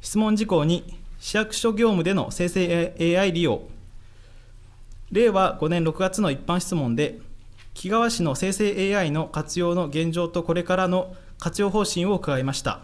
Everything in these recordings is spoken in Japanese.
質問事項に市役所業務での生成 AI 利用。令和5年6月の一般質問で、木川市の生成 AI の活用の現状とこれからの活用方針を伺いました。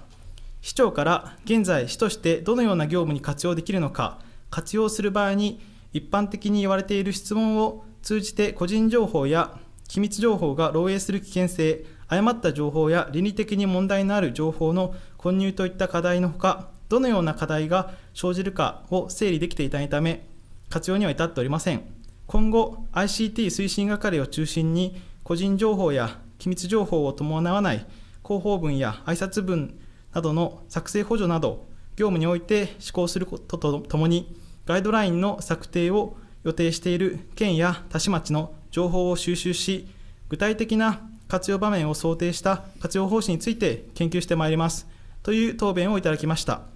市長から現在市としてどのような業務に活用できるのか、活用する場合に一般的に言われている質問を通じて個人情報や機密情報が漏洩する危険性、誤った情報や倫理的に問題のある情報の混入といった課題のほか、どのような課題が生じるかを整理できていないため、活用には至っておりません。今後、ICT 推進係を中心に、個人情報や機密情報を伴わない広報文や挨拶文などの作成補助など、業務において施行することとともに、ガイドラインの策定を予定している県や他市町の情報を収集し、具体的な活用場面を想定した活用方針について研究してまいります。という答弁をいただきました。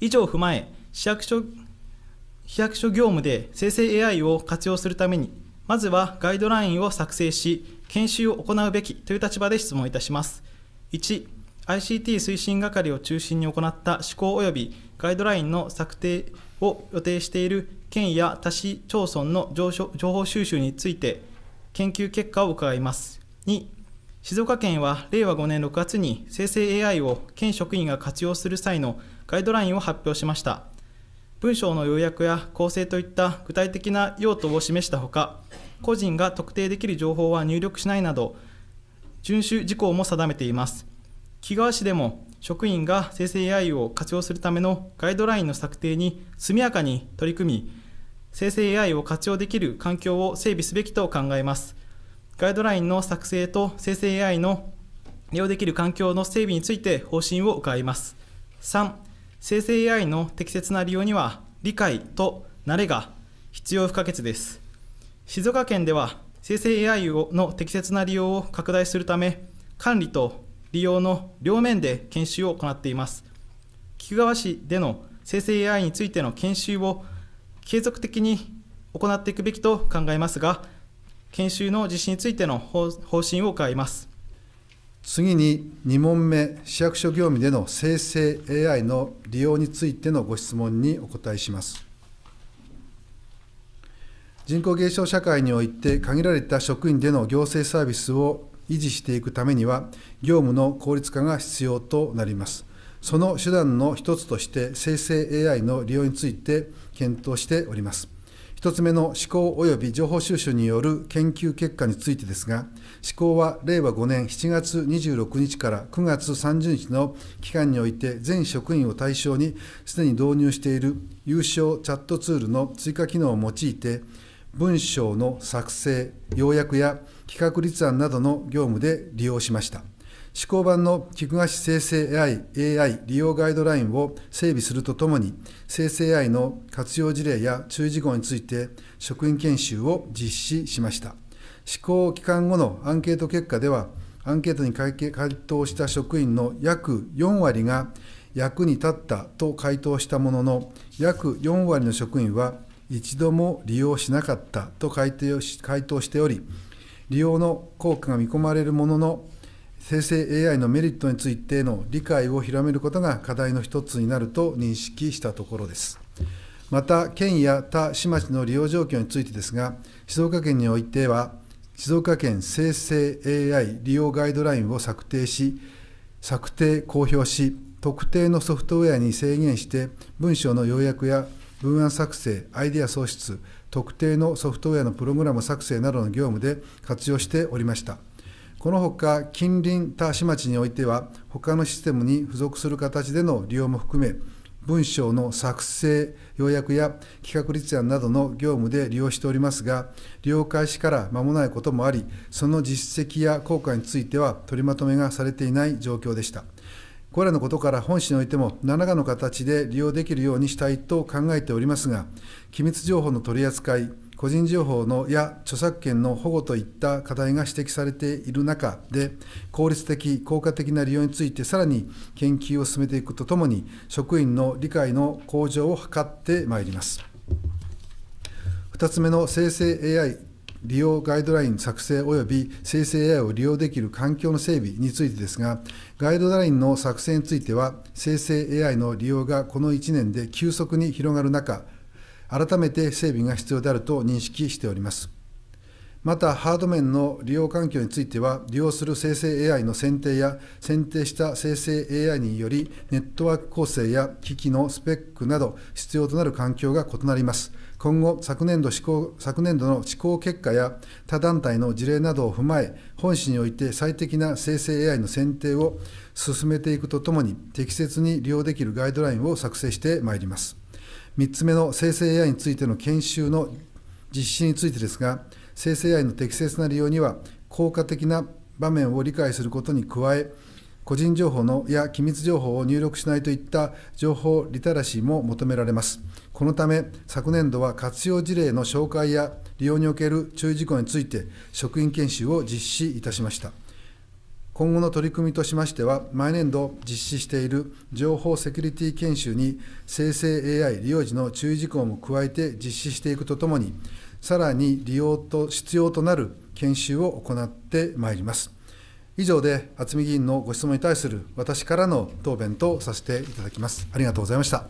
以上を踏まえ市役所市役所業務で生成 AI を活用するためにまずはガイドラインを作成し研修を行うべきという立場で質問いたします1 ICT 推進係を中心に行った施行及びガイドラインの策定を予定している県や他市町村の情報収集について研究結果を伺います2静岡県は令和5年6月に生成 AI を県職員が活用する際のガイドラインを発表しました文章の要約や構成といった具体的な用途を示したほか個人が特定できる情報は入力しないなど遵守事項も定めています木川市でも職員が生成 AI を活用するためのガイドラインの策定に速やかに取り組み生成 AI を活用できる環境を整備すべきと考えますガイドラインの作成と生成 AI の利用できる環境の整備について方針を伺います3生成 AI の適切な利用には理解と慣れが必要不可欠です。静岡県では生成 AI の適切な利用を拡大するため、管理と利用の両面で研修を行っています。菊川市での生成 AI についての研修を継続的に行っていくべきと考えますが、研修の実施についての方針を伺います。次に2問目、市役所業務での生成 AI の利用についてのご質問にお答えします。人口減少社会において、限られた職員での行政サービスを維持していくためには、業務の効率化が必要となります。その手段の一つとして、生成 AI の利用について検討しております。1つ目の思考及び情報収集による研究結果についてですが、施行は令和5年7月26日から9月30日の期間において、全職員を対象に、既に導入している有償チャットツールの追加機能を用いて、文章の作成、要約や企画立案などの業務で利用しました。試行版の菊菓子生成 AI, AI 利用ガイドラインを整備するとともに、生成 AI の活用事例や注意事項について、職員研修を実施しました。施行期間後のアンケート結果では、アンケートに回答した職員の約4割が役に立ったと回答したものの、約4割の職員は一度も利用しなかったと回答しており、利用の効果が見込まれるものの、生成 AI のメリットについての理解を広めることが課題の一つになると認識したところです。また、県や他市町の利用状況についてですが、静岡県においては、静岡県生成 AI 利用ガイドラインを策定し、策定・公表し、特定のソフトウェアに制限して、文章の要約や文案作成、アイデア創出、特定のソフトウェアのプログラム作成などの業務で活用しておりました。このほか近隣田市町においては他のシステムに付属する形での利用も含め文章の作成、要約や企画立案などの業務で利用しておりますが、利用開始から間もないこともあり、その実績や効果については取りまとめがされていない状況でした。これらのことから本市においても何らかの形で利用できるようにしたいと考えておりますが、機密情報の取り扱い、個人情報のや著作権の保護といった課題が指摘されている中で、効率的、効果的な利用について、さらに研究を進めていくとともに、職員の理解の向上を図ってまいります。2つ目の生成 AI 利用ガイドライン作成及び生成 AI を利用できる環境の整備についてですが、ガイドラインの作成については、生成 AI の利用がこの1年で急速に広がる中、改めて整備が必要であると認識しております。また、ハード面の利用環境については、利用する生成 AI の選定や、選定した生成 AI により、ネットワーク構成や機器のスペックなど、必要となる環境が異なります。今後昨年度施行、昨年度の施行結果や他団体の事例などを踏まえ、本市において最適な生成 AI の選定を進めていくとともに、適切に利用できるガイドラインを作成してまいります。3つ目の生成 AI についての研修の実施についてですが、生成 AI の適切な利用には、効果的な場面を理解することに加え、個人情報のや機密情報を入力しないといった情報リテラシーも求められます。このため、昨年度は活用事例の紹介や利用における注意事項について、職員研修を実施いたしました。今後の取り組みとしましては、毎年度実施している情報セキュリティ研修に、生成 AI 利用時の注意事項も加えて実施していくとともに、さらに利用と必要となる研修を行ってまいります。以上で、渥美議員のご質問に対する私からの答弁とさせていただきます。ありがとうございました。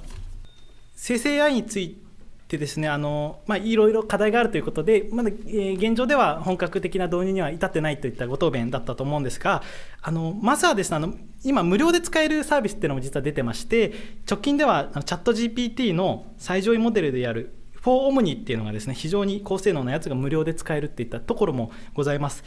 生成 AI についてでですねあの、まあ、いろいろ課題があるということで、まだ、え現状では本格的な導入には至ってないといったご答弁だったと思うんですが、あのまずはですねあの、今、無料で使えるサービスっていうのも実は出てまして、直近ではチャット GPT の最上位モデルである、4オムニっていうのがですね、非常に高性能なやつが無料で使えるっていったところもございます。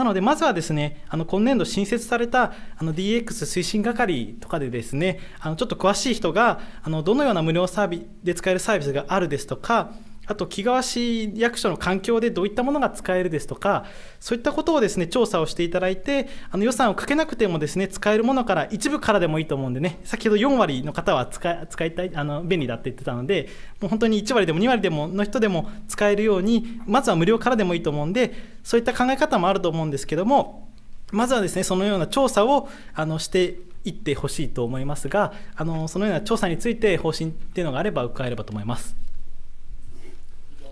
なので、まずはですね、あの今年度新設されたあの DX 推進係とかでですね、あのちょっと詳しい人があのどのような無料サービスで使えるサービスがあるですとか、あと木川市役所の環境でどういったものが使えるですとか、そういったことをですね調査をしていただいて、あの予算をかけなくてもですね使えるものから、一部からでもいいと思うんでね、先ほど4割の方は使使いたいあの、便利だって言ってたので、もう本当に1割でも2割でもの人でも使えるように、まずは無料からでもいいと思うんで、そういった考え方もあると思うんですけども、まずはですねそのような調査をあのしていってほしいと思いますがあのそのような調査について方針っていうのがあれば伺えればと思います。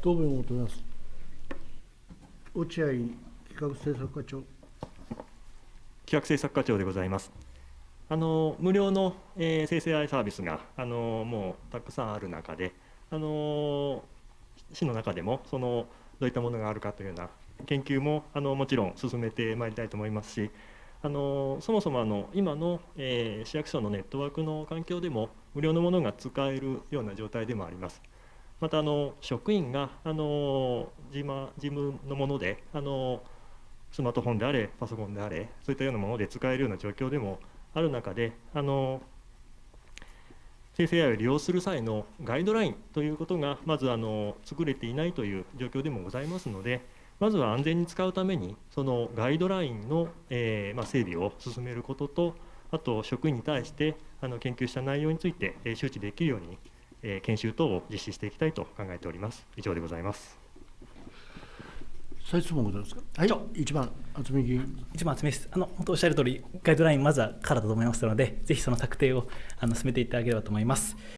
答弁を求めます。落合企画政策課長。企画政策課長でございます。あの無料の、えー、生成 AI サービスがあのもうたくさんある中で、あの市の中でもそのどういったものがあるかというような研究もあのもちろん進めてまいりたいと思いますし、あのそもそもあの今の、えー、市役所のネットワークの環境でも無料のものが使えるような状態でもあります。またあの職員があの事務のものであのスマートフォンであれパソコンであれそういったようなもので使えるような状況でもある中であの生成 AI を利用する際のガイドラインということがまずあの作れていないという状況でもございますのでまずは安全に使うためにそのガイドラインの、えー、まあ、整備を進めることとあと職員に対してあの研究した内容について、えー、周知できるようにえ研修等を実施していきたいと考えております。以上でございます。再質問ございますか。はい、一番厚み議員。一番厚みです。あの本当おっしゃる通りガイドラインまずはからだと思いますので、ぜひその策定をあの進めていただければと思います。